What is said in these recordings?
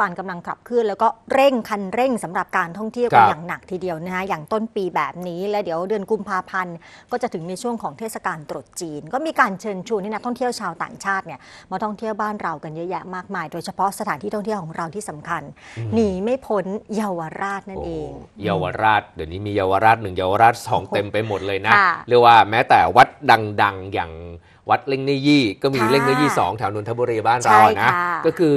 บาลกำลังขับเคลื่อนแล้วก็เร่งคันเร่งสำหรับการท่องเที่ยวกันอย่างหนักทีเดียวนะคะอย่างต้นปีแบบนี้และเดี๋ยวเดือนกุมภาพันธ์ก็จะถึงในช่วงของเทศกาลตรุษจีน ก็มีการเชิญชวนนักท่องเที่ยวชาวต่างชาติเนี่ยมาท่องเที่ยวบ้านเรากันเยอะแยะมากมาย โดยเฉพาะสถานที่ท่องเที่ยวของเราที่สำคัญหนีไม่พ้นเยาวราชนั่นเองเยาวราชเดี๋ยวนี้มีเยาวราชหนึ่งเยาวราชสองเต็มไปหมดเลยนะ เรียกว่าแม้แต่วัดดังๆอย่างวัดเล่งเนยี่ ก็มีเล่งเนยี่สองแถวนนทบุรีบ้านเรานะก็คือ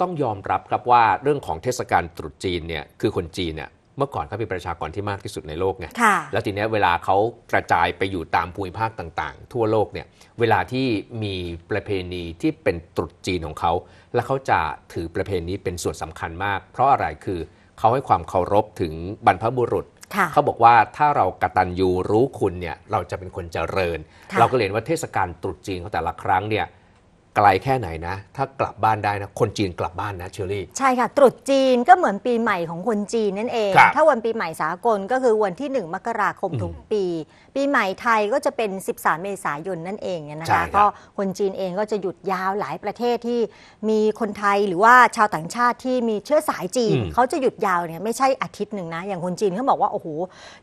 ต้องยอมรับครับว่าเรื่องของเทศกาลตรุษจีนเนี่ยคือคนจีนเนี่ยเมื่อก่อนเขาเป็นประชากรที่มากที่สุดในโลกไงแล้วทีนี้เวลาเขากระจายไปอยู่ตามภูมิภาคต่าง ๆ ทั่วโลกเนี่ยเวลาที่มีประเพณีที่เป็นตรุษจีนของเขา และเขาจะถือประเพณีเป็นส่วนสำคัญมาก เพราะอะไรคือเขาให้ความเคารพถึงบรรพบุรุษเขาบอกว่าถ้าเรากระตันยูรู้คุณเนี่ยเราจะเป็นคนเจริญ เราก็เห็นว่าเทศกาลตรุษจีนของแต่ละครั้งเนี่ยไกลแค่ไหนนะถ้ากลับบ้านได้นะคนจีนกลับบ้านนะเชอรี่ ใช่ค่ะตรุษจีนก็เหมือนปีใหม่ของคนจีนนั่นเอง ถ้าวันปีใหม่สากลก็คือวันที่ 1 มกราคมทุกปี ปีใหม่ไทยก็จะเป็น 13 เมษายนนั่นเองนะคะก็คนจีนเองก็จะหยุดยาวหลายประเทศที่มีคนไทยหรือว่าชาวต่างชาติที่มีเชื้อสายจีนเขาจะหยุดยาวเนี่ยไม่ใช่อาทิตย์หนึ่งนะ อย่างคนจีนเขาบอกว่าโอ้โห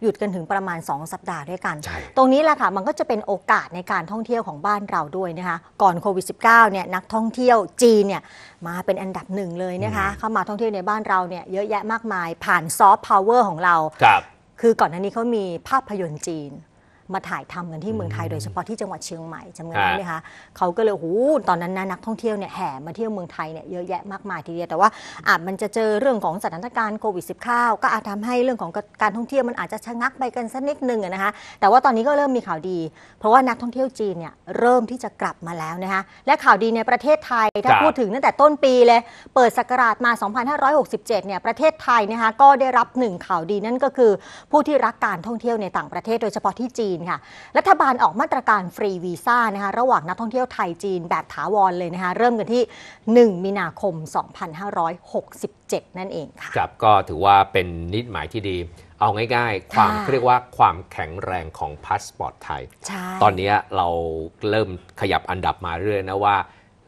หยุดกันถึงประมาณ 2 สัปดาห์ด้วยกันตรงนี้แหละค่ะมันก็จะเป็นโอกาสในการท่องเที่ยวของบ้านเราด้วยนะคะก่อนโควิด -19 -19 เนี่ยนักท่องเที่ยวจีนเนี่ยมาเป็นอันดับหนึ่งเลยนะคะเข้ามาท่องเที่ยวในบ้านเราเนี่ยเยอะแยะมากมายผ่านซอฟต์พาวเวอร์ของเราครับ คือก่อนหน้านี้เขามีภาพยนตร์จีนมาถ่ายทำกันที่เมืองไทยโดยเฉพาะที่จังหวัดเชียงใหม่จำได้ไหมคะ เขาก็เลยโอ้หตอนนั้นนะนักท่องเที่ยวเนี่ยแห่มาเที่ยวเมืองไทยเนี่ยเยอะแยะมากมายทีเดียวแต่ว่าอาจมันจะเจอเรื่องของสถานการณ์โควิด -19 ก็อาจทำให้เรื่องของการท่องเที่ยวมันอาจจะชะงักไปกันสักนิดนึงนะคะแต่ว่าตอนนี้ก็เริ่มมีข่าวดี เพราะว่านักท่องเที่ยวจีนเนี่ยเริ่มที่จะกลับมาแล้วนะคะและข่าวดีในประเทศไทย ถ้าพูดถึงตั้งแต่ต้นปีเลยเปิดศักราชมา2567เนี่ยประเทศไทยนะคะก็ได้รับหนึ่งข่าวดีนั่นก็คือผู้ที่รักการท่องเที่ยวในต่างประเทศ โดยเฉพาะที่จีนค่ะรัฐบาลออกมาตรการฟรีวีซ่านะคะระหว่างนักท่องเที่ยวไทยจีนแบบถาวรเลยนะคะ เริ่มกันที่ 1 มีนาคม 2567 นั่นเองค่ะครับก็ถือว่าเป็นนิดหมายที่ดี เอาง่าย ๆ ความเรียกว่าความแข็งแรงของพาสปอร์ตไทยตอนนี้เราเริ่มขยับอันดับมาเรื่อยนะว่า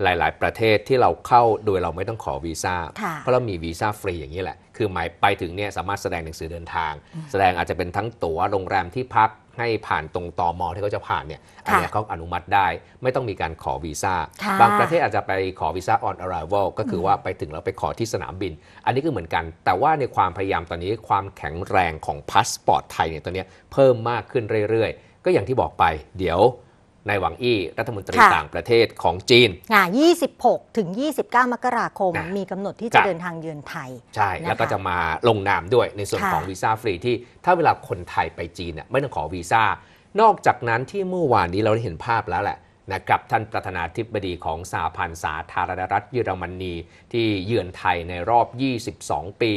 หลาย ๆ ประเทศที่เราเข้าโดยเราไม่ต้องขอวีซ่าเพราะเรามีวีซ่าฟรีอย่างนี้แหละคือหมายไปถึงเนี่ยสามารถแสดงหนังสือเดินทาง แสดงอาจจะเป็นทั้งตัว๋วโรงแรมที่พักให้ผ่านตรงตอมอที่เขาจะผ่านเนี่ยอันนี้เขาอนุมัติได้ไม่ต้องมีการขอวีซ่าบางประเทศอาจจะไปขอวีซ่าออนอาราเวลก็คือว่าไปถึงแล้วไปขอที่สนามบิน อันนี้ก็เหมือนกันแต่ว่าในความพยายามตอนนี้ความแข็งแรงของพาสปอร์ตไทยเนี่ยตอนนี้เพิ่มมากขึ้นเรื่อย ๆ ก็อย่างที่บอกไปเดี๋ยวนายหวังอี้รัฐมนตรีต่างประเทศของจีนง่า26 ถึง 29 มกราคมมีกำหนดที่จะเดินทางเยือนไทย ใช่ แล้วก็จะมาลงนามด้วยในส่วนของวีซ่าฟรีที่ถ้าเวลาคนไทยไปจีนเนี่ยไม่ต้องขอวีซ่านอกจากนั้นที่เมื่อวานนี้เราได้เห็นภาพแล้วแหละนะครับท่านประธานาธิบดีของสหพันธ์สาธารณรัฐเยอรมนี ที่เยือนไทยในรอบ 22 ปี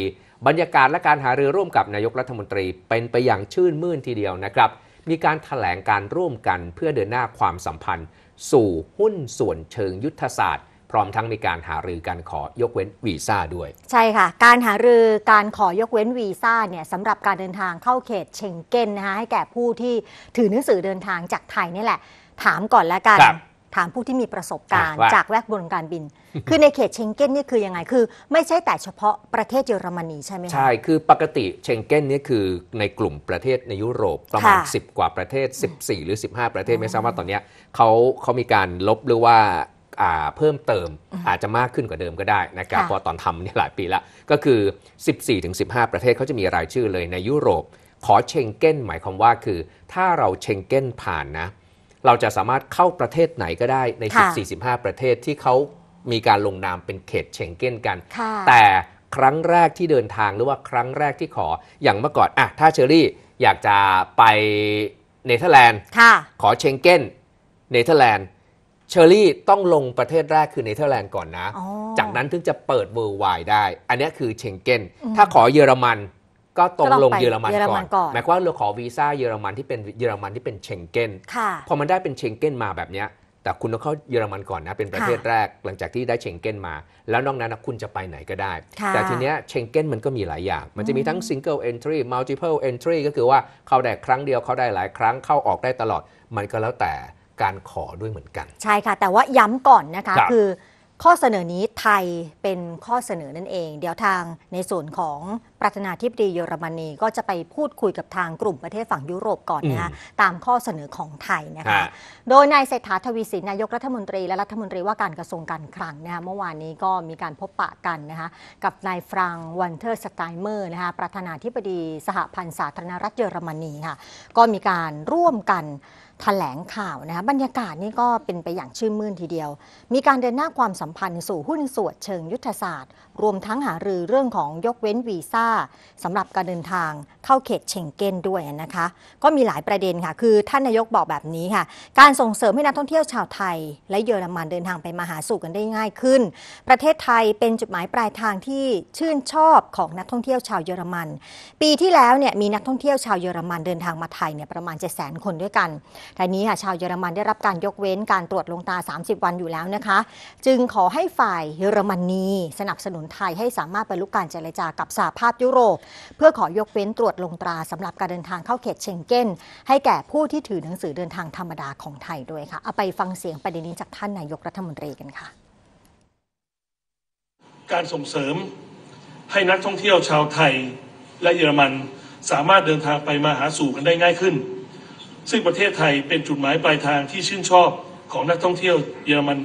บรรยากาศและการหารือร่วมกับนายกรัฐมนตรี เป็นไปอย่างชื่นมื่นทีเดียวนะครับมีการถแถลงการร่วมกันเพื่อเดินหน้าความสัมพันธ์ สู่หุ้นส่วนเชิงยุทธศาสตร์พร้อมทั้งมีการหารือการขอยกเว้นวีซ่าด้วย ใช่ค่ะ การหารือการขอยกเว้นวีซ่าเนี่ยสำหรับการเดินทางเข้าเขตเชงเก้นนะคะให้แก่ผู้ที่ถือหนังสือเดินทางจากไทยนี่แหละ ถามก่อนละกันถามผู้ที่มีประสบการณ์จากแวดวงการบิน คือในเขตเชงเก้นนี่คือยังไง คือไม่ใช่แต่เฉพาะประเทศเยอรมนีใช่ไหมคใช่ คือปกติเชงเก้นนี่คือในกลุ่มประเทศในยุโรปประมาณ10 กว่าประเทศ 14 หรือ 15 ประเทศไม่ทราบว่าตอนนี้เขาเขามีการลบหรือว่าเพิ่มเติมอาจจะมากขึ้นกว่าเดิมก็ได้นะครับ พอตอนทำนี่หลายปีละ ก็คือ 14ถึง15 ประเทศเขาจะมีรายชื่อเลยในยุโรป ขอเชงเก้นหมายความว่าคือ ถ้าเราเชงเก้นผ่านนะเราจะสามารถเข้าประเทศไหนก็ได้ใน45 ประเทศที่เขามีการลงนามเป็นเขตเชงเก้นกัน แต่ครั้งแรกที่เดินทางหรือว่าครั้งแรกที่ขออย่างเมื่อก่อนอะถ้าเชอรี่อยากจะไปเนเธอร์แลนด์ขอเชงเก้นเนเธอร์แลนด์เชอรี่ต้องลงประเทศแรกคือเนเธอร์แลนด์ก่อนนะ จากนั้นถึงจะเปิดเวอร์ไวได้ อันนี้คือเชงเก้นถ้าขอเยอรมันก็ตรงลงเยอรมันก่อนหมายความว่าเราขอวีซ่าเยอรมันที่เป็นเยอรมันที่เป็นเชงเก้นพอมันได้เป็นเชงเก้นมาแบบเนี้ยแต่คุณต้องเข้าเยอรมันก่อนนะ เป็นประเทศแรกหลังจากที่ได้เชงเก้นมา แล้วนอกนั้นคุณจะไปไหนก็ได้แต่ทีเนี้ยเชงเก้นมันก็มีหลายอย่าง มันจะมีทั้ง single entry multiple entry ก็คือว่าเข้าได้ครั้งเดียวเข้าได้หลายครั้ง เข้าออกได้ตลอด มันก็แล้วแต่การขอด้วยเหมือนกัน ใช่ค่ะ แต่ว่าย้ำก่อนนะคะคือข้อเสนอนี้ ไทยเป็นข้อเสนอนั่นเอง เดี๋ยวทางในส่วนของประธานาธิบดีเยอรมนีก็จะไปพูดคุยกับทางกลุ่มประเทศฝั่งยุโรปก่อนนะคะตามข้อเสนอของไทยนะคะ โดยนายเศรษฐาทวีสิน นายกรัฐมนตรีและรัฐมนตรีว่าการกระทรวงการคลังนะคะเมื่อวานนี้ก็มีการพบปะกันนะคะกับนายฟรังวันเทอร์สไตเมอร์นะคะประธานาธิบดีสหพันธ์สาธารณรัฐเยอรมนีค่ะก็มีการร่วมกันถแถลงข่าวนะคะบรรยากาศนี่ก็เป็นไปอย่างชื่นมื่นทีเดียว มีการเดินหน้าความสัมพันธ์สู่หุ้นส่วนเชิงยุทธศาสตร์รวมทั้งหารือเรื่องของยกเว้นวีซ่าสำหรับการเดินทางเข้าเขตเชงเก้นด้วยนะคะก็มีหลายประเด็นค่ะคือท่านนายกบอกแบบนี้ค่ะการส่งเสริมให้นักท่องเที่ยวชาวไทย และเยอรมันเดินทางไปมาหาสู่กันได้ง่ายขึ้น ประเทศไทยเป็นจุดหมายปลายทางที่ชื่นชอบของนักท่องเที่ยวชาวเยอรมันปีที่แล้วเนี่ยมีนักท่องเที่ยวชาวเยอรมันเดินทางมาไทยเนี่ยประมาณ7 0 0 0 0คนด้วยกันทีนี้ค่ะชาวเยอรมันได้รับการยกเว้นการตรวจลงตา 30 วันอยู่แล้วนะคะ จึงขอให้ฝ่ายเยอรมนีสนับสนุนไทยให้สามารถบรรลุการเจรจากับสหภาพยุโรป เพื่อขอยกเว้นตรวจลงตราสำหรับการเดินทางเข้าเขตเชงเก้นให้แก่ผู้ที่ถือหนังสือเดินทางธรรมดาของไทยด้วยค่ะเอาไปฟังเสียงประเด็นนี้จากท่านนายกรัฐมนตรีกันค่ะ การส่งเสริมให้นักท่องเที่ยวชาวไทยและเยอรมันสามารถเดินทางไปมาหาสู่กันได้ง่ายขึ้น ซึ่งประเทศไทยเป็นจุดหมายปลายทางที่ชื่นชอบของนักท่องเที่ยวเยอรมัน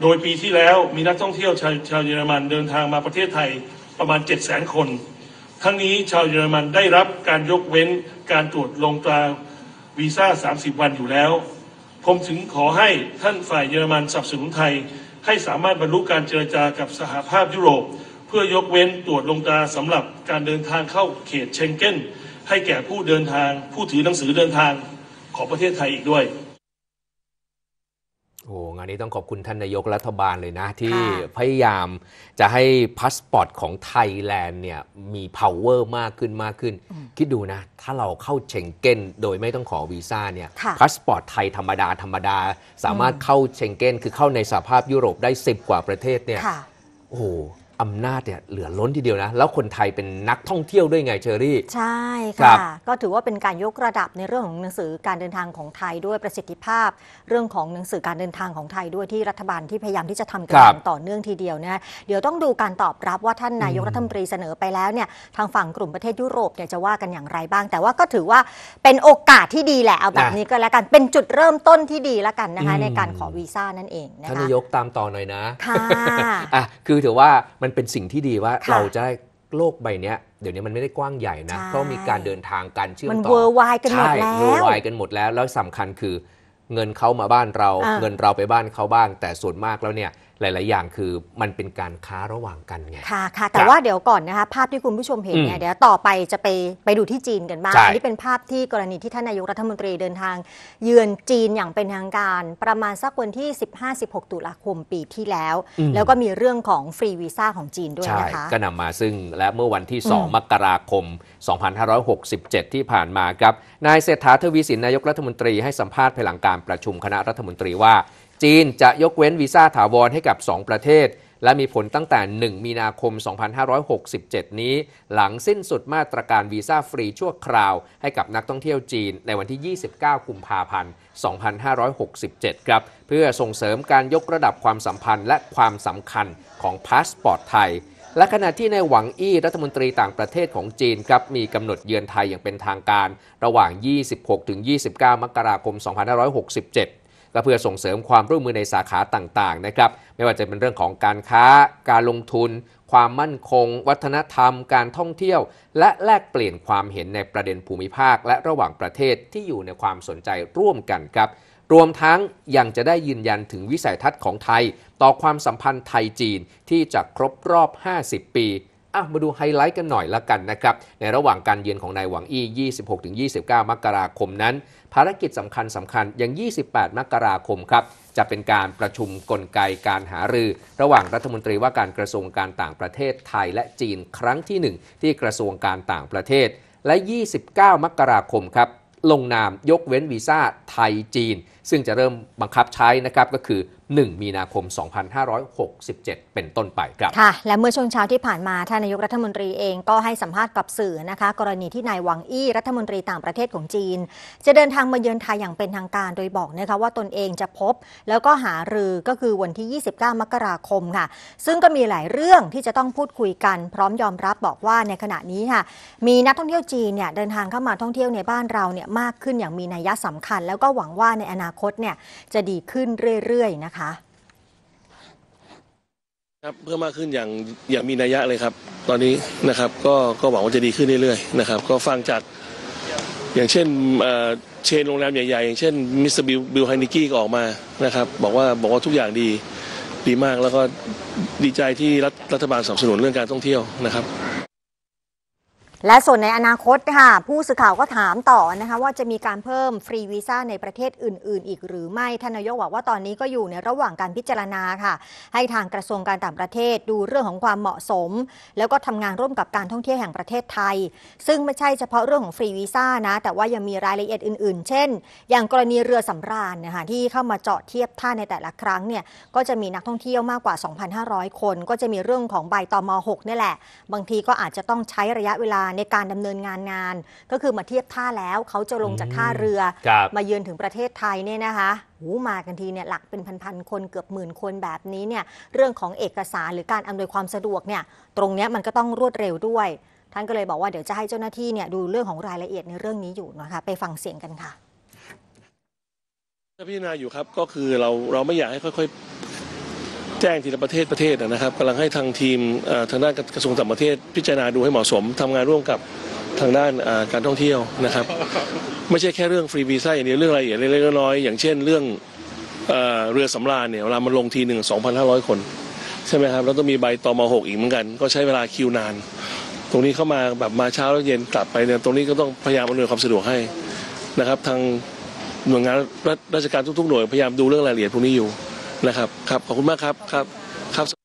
โดยปีที่แล้วมีนักท่องเที่ยวชาวชาวเยอรมันเดินทางมาประเทศไทยประมาณ 7 0 0 0 0 0คน ทั้งนี้ชาวเยอรมันได้รับการยกเว้นการตรวจลงตราวีซ่า 30 วันอยู่แล้ว ผมถึงขอให้ท่านฝ่ายเยอรมันสนับสนุนไทย ให้สามารถบรรลุการเจรจากับสหภาพยุโรป เพื่อยกเว้นตรวจลงตราสำหรับการเดินทางเข้าเขตเชงเก้น ให้แก่ผู้เดินทางผู้ถือหนังสือเดินทาง ของประเทศไทยอีกด้วยโอ้งานนี้ต้องขอบคุณท่านนายกรัฐบาลเลยนะ ที่พยายามจะให้พาสปอร์ตของไทยแลนด์เนี่ยมี power มากขึ้นมากขึ้น คิดดูนะถ้าเราเข้าเชงเก้นโดยไม่ต้องขอวีซ่าเนี่ยพาสปอร์ตไทยธรรมดาธรรมดาสามารถเข้าเชงเก้นคือเข้าในสหภาพยุโรปได้ 10 กว่าประเทศเนี่ยโอ้อำนาจเนี่ยเหลือล้นทีเดียวนะแล้วคนไทยเป็นนักท่องเที่ยวด้วยไงเชอรี่ ใช่ค่ะ ก็ถือว่าเป็นการยกระดับในเรื่องของหนังสือการเดินทางของไทยด้วยประสิทธิภาพ เรื่องของหนังสือการเดินทางของไทยด้วยที่รัฐบาลที่พยายามที่จะทำกันอย่างต่อเนื่องทีเดียวนะเดี๋ยวต้องดูการตอบรับว่าท่านนายกรัฐมนตรีเสนอไปแล้วเนี่ยทางฝั่งกลุ่มประเทศยุโรปเนี่ยจะว่ากันอย่างไรบ้าง แต่ว่าก็ถือว่าเป็นโอกาสที่ดีแหละเอาแบบนี้ก็แล้วกันเป็นจุดเริ่มต้นที่ดีแล้วกันนะคะในการขอวีซ่านั่นเองนะคะท่านนายกตามต่อหน่อยนะค่ะอ่ะคือถือว่ามันเป็นสิ่งที่ดีว่าเราจะได้โลกใบนี้เดี๋ยวนี้มันไม่ได้กว้างใหญ่นะก็เพราะมีการเดินทางการเชื่อมมันต่อเวอร์ไวายกันหมดแล้วใช่เวินไวายกันหมดแล้วแล้วสำคัญคือเงินเขามาบ้านเรา เงินเราไปบ้านเขาบ้างแต่ส่วนมากแล้วเนี่ยหลายๆ อย่างคือมันเป็นการค้าระหว่างกันไง ค่ะค่ะ แต่ว่าเดี๋ยวก่อนนะคะภาพที่คุณผู้ชมเห็นเนี่ยเดี๋ยวต่อไปจะไปไปดูที่จีนกันบ้าง อันนี้เป็นภาพที่กรณีที่ท่านนายกรัฐมนตรีเดินทาง เยือนจีนอย่างเป็นทางการประมาณสักวันที่ 15-16 ตุลาคมปีที่แล้ว แล้วก็มีเรื่องของฟรีวีซ่าของจีนด้วยนะคะก็นำมาซึ่งและเมื่อวันที่อม2มกราคม 2567 ที่ผ่านมาครับนายเศรษฐาทวีสินนายกรัฐมนตรีให้สัมภาษณ์ภายหลังการประชุมคณะรัฐมนตรีว่าจีนจะยกเว้นวีซ่าถาวรให้กับ 2 ประเทศ และมีผลตั้งแต่ 1 มีนาคม 2567 นี้ หลังสิ้นสุดมาตรการวีซ่าฟรีชั่วคราว ให้กับนักท่องเที่ยวจีนในวันที่ 29 กุมภาพันธ์ 2567 ครับเพื่อส่งเสริมการยกระดับความสัมพันธ์และความสำคัญของพาสปอร์ตไทย และขณะที่ในหวังอี้รัฐมนตรีต่างประเทศของจีนครับมีกำหนดเยือนไทยอย่างเป็นทางการ ระหว่าง 26-29 มกราคม 2567และเพื่อส่งเสริมความร่วมมือในสาขาต่างๆนะครับไม่ว่าจะเป็นเรื่องของการค้าการลงทุน ความมั่นคง วัฒนธรรม การท่องเที่ยว และแลกเปลี่ยนความเห็นในประเด็นภูมิภาค และระหว่างประเทศที่อยู่ในความสนใจร่วมกันครับ รวมทั้งยังจะได้ยืนยันถึงวิสัยทัศน์ของไทย ต่อความสัมพันธ์ไทยจีนที่จะครบรอบ 50 ปีมาดูไฮไลท์กันหน่อยละกันนะครับในระหว่างการเยือนของนายหวังอี้26-29 มกราคมนั้นภารกิจสำคัญสำคัญอย่าง 28 มกราคมครับ จะเป็นการประชุมกลไกการหารือ ระหว่างรัฐมนตรีว่าการกระทรวงการต่างประเทศไทย และจีนครั้งที่ 1 ที่กระทรวงการต่างประเทศ และ 29 มกราคมครับ ลงนามยกเว้นวีซ่าไทยจีนซึ่งจะเริ่มบังคับใช้นะครับก็คือ 1 มีนาคม 2567 เป็นต้นไปครับ ค่ะ และเมื่อช่วงเช้าที่ผ่านมาท่านนายกรัฐมนตรีเองก็ให้สัมภาษณ์กับสื่อนะคะกรณีที่นายวังอี้รัฐมนตรีต่างประเทศของจีน จะเดินทางมาเยือนไทยอย่างเป็นทางการโดยบอกนะคะว่าตนเองจะพบแล้วก็หารือก็คือวันที่ 29 มกราคมค่ะซึ่งก็มีหลายเรื่องที่จะต้องพูดคุยกันพร้อมยอมรับบอกว่าในขณะนี้ค่ะมีนักท่องเที่ยวจีนเนี่ยเดินทางเข้ามาท่องเที่ยวในบ้านเราเนี่ยมากขึ้นอย่างมีนัยยะสำคัญ แล้วก็หวังว่าในอนาคตเนี่ยจะดีขึ้นเรื่อย ๆ นะคะครับเพิ่มมากขึ้นอย่างอย่างมีนัยยะเลยครับ ตอนนี้นะครับก็ก็หวังว่าจะดีขึ้นเรื่อยๆนะครับ ก็ฟังจากอย่างเช่นเชนโรงแรมใหญ่ๆอย่างเช่นมิสเตอร์บิลบิลไฮนิกี้ก็ออกมานะครับ บอกว่าบอกว่าทุกอย่างดีดีมากแล้วก็ดีใจที่รัฐรัฐบาลสนับสนุนเรื่องการท่องเที่ยวนะครับและส่วนในอนาคตค่ะผู้สื่อข่าวก็ถามต่อนะคะว่าจะมีการเพิ่มฟรีวีซ่าในประเทศอื่นๆ อีกหรือไม่ท่านนายกบอกว่าตอนนี้ก็อยู่ในระหว่างการพิจารณาค่ะให้ทางกระทรวงการต่างประเทศดูเรื่องของความเหมาะสมแล้วก็ทำงานร่วมกับการท่องเที่ยวแห่งประเทศไทย ซึ่งไม่ใช่เฉพาะเรื่องของฟรีวีซ่านะแต่ว่ายังมีรายละเอียดอื่นๆ เช่น อย่างกรณีเรือสำราญนะคะที่เข้ามาเจาะเทียบท่าในแต่ละครั้งเนี่ยก็จะมีนักท่องเที่ยวมากกว่า 2,500 คน ก็จะมีเรื่องของใบตอม .6 นี่แหละบางทีก็อาจจะต้องใช้ระยะเวลาในการดำเนินงานงานก็คือมาเทียบท่าแล้วเขาจะลงจากท่าเรือมาเยือนถึงประเทศไทยเนี่ยนะคะ หูมากันทีเนี่ยหลักเป็นพันๆคนเกือบหมื่นคนแบบนี้เนี่ยเรื่องของเอกสารหรือการอำนวยความสะดวกเนี่ยตรงเนี้ยมันก็ต้องรวดเร็วด้วยท่านก็เลยบอกว่าเดี๋ยวจะให้เจ้าหน้าที่เนี่ยดูเรื่องของรายละเอียดในเรื่องนี้อยู่นะคะไปฟังเสียงกันค่ะจะพิจารณาอยู่ครับก็คือเราเราไม่อยากให้ค่อยแจ้งทีละประเทศประเทศนะครับกำลังให้ทางทีมทางด้านกระทรวงต่างประเทศ พิจารณาดูให้เหมาะสมทำงานร่วมกับทางด้านการท่องเที่ยวนะครับไม่ใช่แค่เรื่องฟรีวีซ่าอย่างเดียวเรื่องรายละเอียดเล็กๆน้อยๆอย่างเช่นเรื่องเรือสำราญเนี่ยเวลามันลงทีหนึ่ง2,500 คนใช่ไหมครับแล้วต้องมีใบตอมหกอีกเหมือนกันก็ใช้เวลาคิวนาน ตรงนี้เข้ามาแบบมาเช้าแล้วเย็นกลับไปเนี่ยตรงนี้ก็ต้องพยายามอำนวยความสะดวกให้นะครับทางหน่วยงานราชการทุกๆหน่วยพยายามดูเรื่องรายละเอียดพวกนี้อยู่นะครับ ครับ ขอบคุณมากครับ ครับ ครับ